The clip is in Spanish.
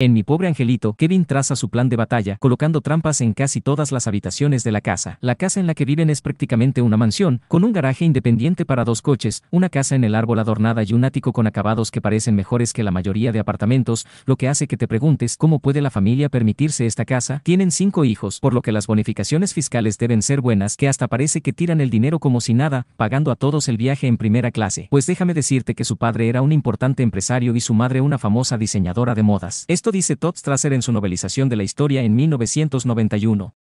En mi pobre angelito, Kevin traza su plan de batalla, colocando trampas en casi todas las habitaciones de la casa. La casa en la que viven es prácticamente una mansión, con un garaje independiente para dos coches, una casa en el árbol adornada y un ático con acabados que parecen mejores que la mayoría de apartamentos, lo que hace que te preguntes cómo puede la familia permitirse esta casa. Tienen cinco hijos, por lo que las bonificaciones fiscales deben ser buenas, que hasta parece que tiran el dinero como si nada, pagando a todos el viaje en primera clase. Pues déjame decirte que su padre era un importante empresario y su madre una famosa diseñadora de modas. Esto dice Todd Strasser en su novelización de la historia en 1991.